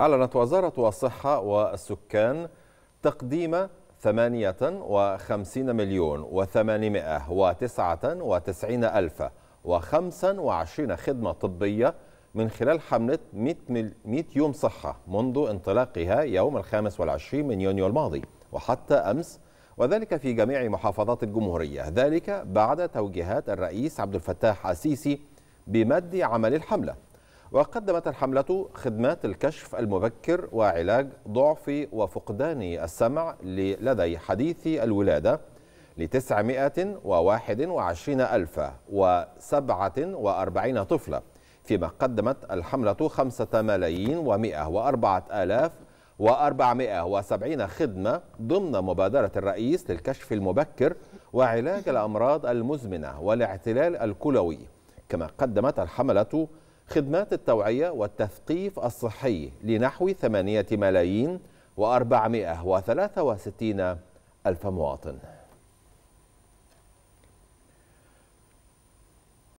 أعلنت وزارة الصحة والسكان تقديم 58 مليون و899 ألف و25 خدمة طبية من خلال حملة 100 يوم صحة منذ انطلاقها يوم الخامس والعشرين من يونيو الماضي وحتى أمس وذلك في جميع محافظات الجمهورية ذلك بعد توجيهات الرئيس عبد الفتاح السيسي بمد عمل الحملة وقدمت الحملة خدمات الكشف المبكر وعلاج ضعف وفقدان السمع لدي حديثي الولادة لتسعمائة وواحد وعشرين ألف وسبعة وأربعين طفلة فيما قدمت الحملة خمسة ملايين ومائة وأربعة آلاف وأربعمائة وسبعين خدمة ضمن مبادرة الرئيس للكشف المبكر وعلاج الأمراض المزمنة والاعتلال الكلوي كما قدمت الحملة خدمات التوعية والتثقيف الصحي لنحو 8 ملايين و463 ألف مواطن